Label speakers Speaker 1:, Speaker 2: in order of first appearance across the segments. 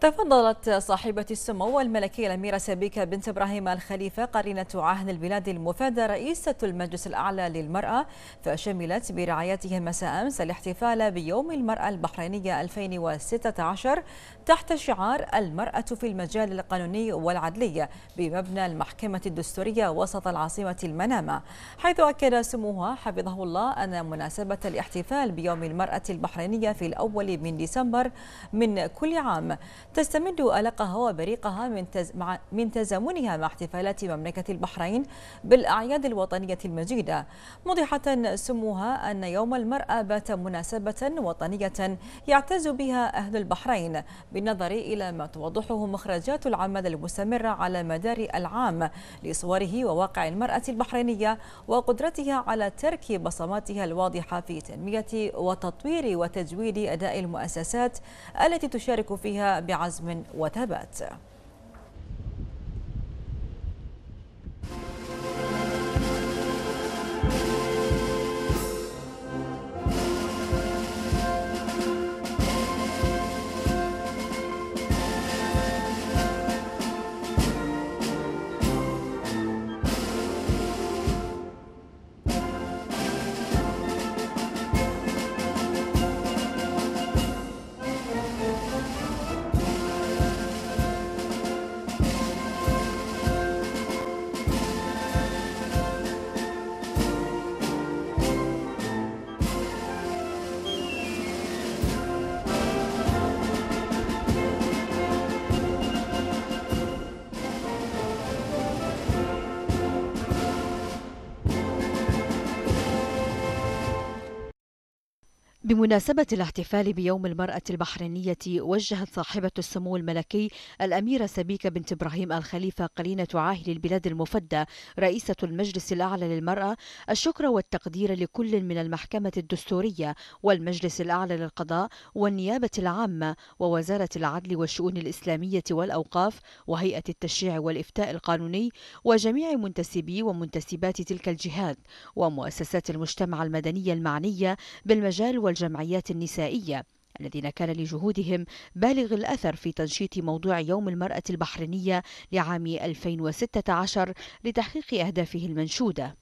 Speaker 1: تفضلت صاحبة السمو الملكية الأميرة سبيكة بنت إبراهيم الخليفة قرينة عهد البلاد المفادة رئيسة المجلس الأعلى للمرأة فشملت برعايتها مساء أمس الاحتفال بيوم المرأة البحرينية 2016 تحت شعار المرأة في المجال القانوني والعدلي بمبنى المحكمة الدستورية وسط العاصمة المنامة حيث أكد سموها حفظه الله أن مناسبة الاحتفال بيوم المرأة البحرينية في الأول من ديسمبر من كل عام تستمد ألقها وبريقها من تز... مع... من تزامنها مع احتفالات مملكة البحرين بالأعياد الوطنية المجيدة موضحة سموها أن يوم المرأة بات مناسبة وطنية يعتز بها أهل البحرين بالنظر إلى ما توضحه مخرجات العمل المستمرة على مدار العام لصوره وواقع المرأة البحرينية وقدرتها على ترك بصماتها الواضحة في تنمية وتطوير وتجويد أداء المؤسسات التي تشارك فيها بعزم وثبات
Speaker 2: بمناسبة الاحتفال بيوم المرأة البحرينية وجهت صاحبة السمو الملكي الأميرة سبيكة بنت إبراهيم الخليفة قرينة عاهل البلاد المفدى رئيسة المجلس الأعلى للمرأة الشكر والتقدير لكل من المحكمة الدستورية والمجلس الأعلى للقضاء والنيابة العامة ووزارة العدل والشؤون الإسلامية والأوقاف وهيئة التشريع والإفتاء القانوني وجميع منتسبي ومنتسبات تلك الجهات ومؤسسات المجتمع المدني المعنية بالمجال والجهات الجمعيات النسائية الذين كان لجهودهم بالغ الأثر في تنشيط موضوع يوم المرأة البحرينية لعام 2016 لتحقيق أهدافه المنشودة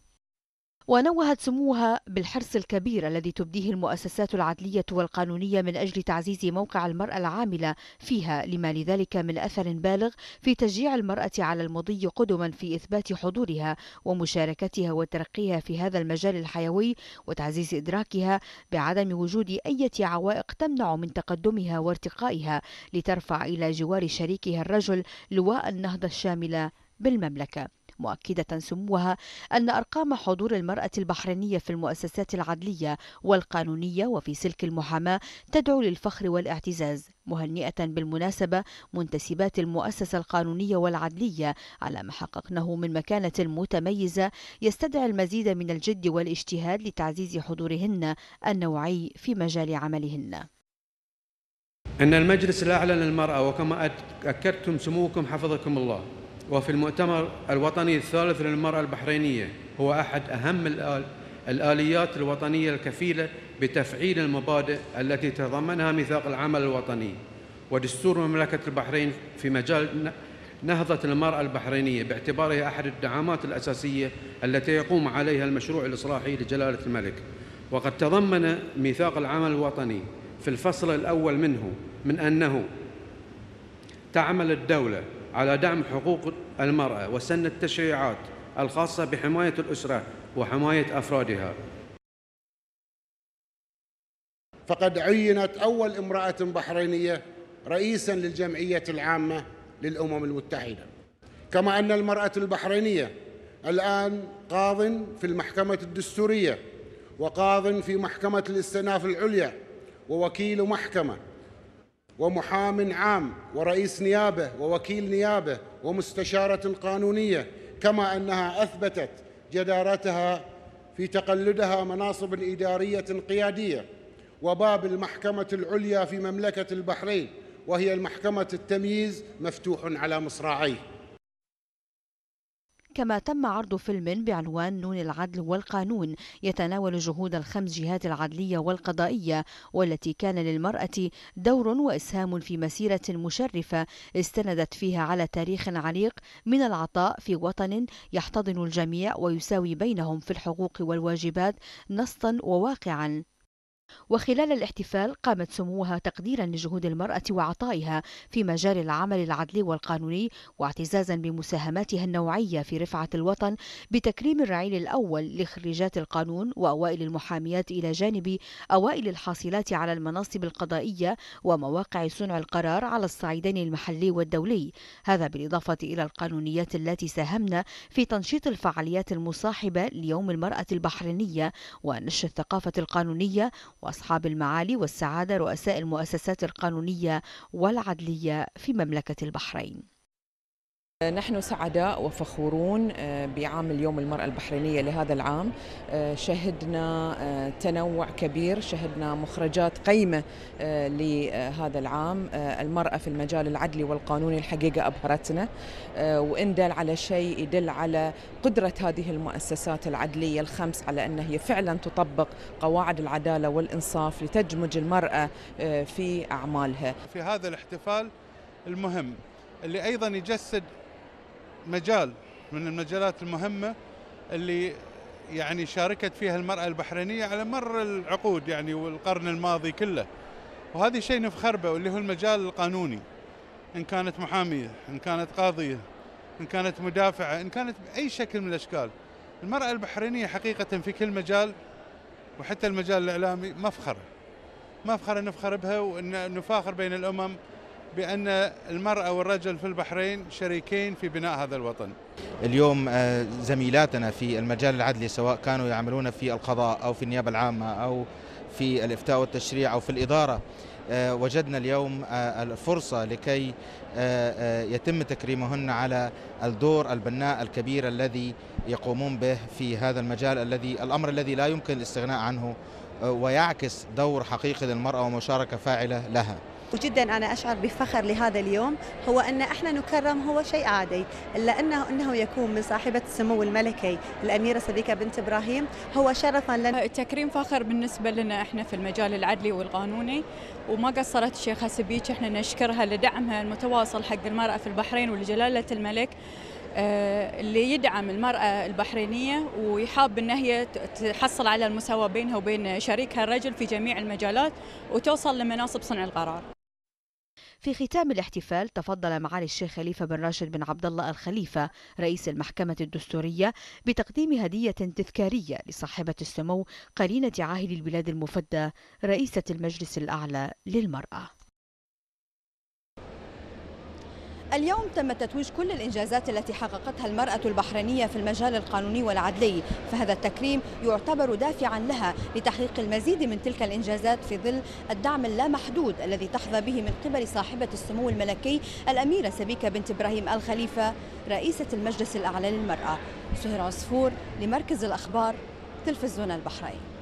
Speaker 2: ونوهت سموها بالحرص الكبير الذي تبديه المؤسسات العدلية والقانونية من أجل تعزيز موقع المرأة العاملة فيها لما لذلك من أثر بالغ في تشجيع المرأة على المضي قدما في إثبات حضورها ومشاركتها وترقيها في هذا المجال الحيوي وتعزيز إدراكها بعدم وجود أي عوائق تمنع من تقدمها وارتقائها لترفع إلى جوار شريكها الرجل لواء النهضة الشاملة بالمملكة مؤكدة سموها أن أرقام حضور المرأة البحرينية في المؤسسات العدلية والقانونية وفي سلك المحاماة تدعو للفخر والاعتزاز مهنئة بالمناسبة منتسبات المؤسسة القانونية والعدلية على ما حققنه من مكانة متميزة يستدعي المزيد من الجد والاجتهاد لتعزيز حضورهن النوعي في مجال عملهن أن المجلس الأعلى للمرأة وكما أكدتم سموكم حفظكم الله وفي المؤتمر الوطني الثالث للمرأة البحرينية هو أحد أهم الآليات الوطنية الكفيلة بتفعيل المبادئ التي تضمنها ميثاق العمل الوطني ودستور مملكة البحرين في مجال نهضة المرأة البحرينية باعتباره أحد الدعامات الأساسية التي يقوم عليها المشروع الإصلاحي لجلالة الملك وقد تضمن ميثاق العمل الوطني في الفصل الأول منه من أنه تعمل الدولة على دعم حقوق المرأة وسن التشريعات الخاصة بحماية الأسرة وحماية أفرادها فقد عينت أول امرأة بحرينية رئيسا للجمعية العامة للأمم المتحدة كما أن المرأة البحرينية الآن قاض في المحكمة الدستورية وقاض في محكمة الاستئناف العليا ووكيل محكمة ومحام عام ورئيس نيابه ووكيل نيابه ومستشاره قانونيه كما انها اثبتت جدارتها في تقلدها مناصب اداريه قياديه وباب المحكمه العليا في مملكه البحرين وهي محكمه التمييز مفتوح على مصراعيه كما تم عرض فيلم بعنوان نون العدل والقانون يتناول جهود الخمس جهات العدلية والقضائية والتي كان للمرأة دور وإسهام في مسيرة مشرفة استندت فيها على تاريخ عريق من العطاء في وطن يحتضن الجميع ويساوي بينهم في الحقوق والواجبات نصا وواقعا وخلال الاحتفال قامت سموها تقديرا لجهود المرأة وعطائها في مجال العمل العدلي والقانوني واعتزازا بمساهماتها النوعية في رفعة الوطن بتكريم الرعيل الأول لخريجات القانون وأوائل المحاميات إلى جانب أوائل الحاصلات على المناصب القضائية ومواقع صنع القرار على الصعيدين المحلي والدولي هذا بالإضافة إلى القانونيات التي ساهمنا في تنشيط الفعاليات المصاحبة ليوم المرأة البحرينية ونشر الثقافة القانونية وأصحاب المعالي والسعادة رؤساء المؤسسات القانونية والعدلية في مملكة البحرين آه، نحن سعداء وفخورون آه، بعام اليوم المرأة البحرينية لهذا العام آه، شهدنا تنوع كبير شهدنا مخرجات قيمة لهذا العام المرأة في المجال العدلي والقانوني الحقيقة أبهرتنا وإن دل على شيء يدل على قدرة هذه المؤسسات العدلية الخمس على أن هي فعلا تطبق قواعد العدالة والإنصاف لتدمج المرأة في أعمالها في هذا الاحتفال المهم اللي أيضا يجسد مجال من المجالات المهمة اللي يعني شاركت فيها المرأة البحرينية على مر العقود يعني والقرن الماضي كله وهذا شيء نفخر به واللي هو المجال القانوني إن كانت محامية إن كانت قاضية إن كانت مدافعة إن كانت بأي شكل من الأشكال المرأة البحرينية حقيقة في كل مجال وحتى المجال الإعلامي مفخرة مفخرة نفخر بها ونفاخر بين الأمم بأن المرأة والرجل في البحرين شريكين في بناء هذا الوطن
Speaker 1: اليوم آه، زميلاتنا في المجال العدلي سواء كانوا يعملون في القضاء أو في النيابة العامة أو في الإفتاء والتشريع أو في الإدارة آه، وجدنا اليوم آه، الفرصة لكي يتم تكريمهن على الدور البناء الكبير الذي يقومون به في هذا المجال الذي الأمر الذي لا يمكن الاستغناء عنه ويعكس دور حقيقي للمرأة ومشاركة فاعلة لها وجدا انا اشعر بفخر لهذا اليوم هو ان احنا نكرم هو شيء عادي الا انه انه يكون من صاحبه السمو الملكي الاميره سبيكه بنت ابراهيم هو شرفا لنا التكريم أه، فخر بالنسبه لنا احنا في المجال العدلي والقانوني وما قصرت الشيخه سبيك احنا نشكرها لدعمها المتواصل حق المراه في البحرين ولجلاله الملك أه، اللي يدعم المرأة البحرينية ويحاب أن هي تحصل على المساواة بينها وبين شريكها الرجل في جميع المجالات وتوصل لمناصب صنع القرار
Speaker 2: في ختام الاحتفال تفضل معالي الشيخ خليفة بن راشد بن عبد الله الخليفة رئيس المحكمة الدستورية بتقديم هدية تذكارية لصاحبة السمو قرينة عاهل البلاد المفدى رئيسة المجلس الأعلى للمرأة اليوم تم تتويج كل الإنجازات التي حققتها المرأة البحرينية في المجال القانوني والعدلي فهذا التكريم يعتبر دافعا لها لتحقيق المزيد من تلك الإنجازات في ظل الدعم اللامحدود الذي تحظى به من قبل صاحبة السمو الملكي الأميرة سبيكة بنت إبراهيم الخليفة رئيسة المجلس الأعلى للمرأة سهير عصفور لمركز الأخبار تلفزيون البحرين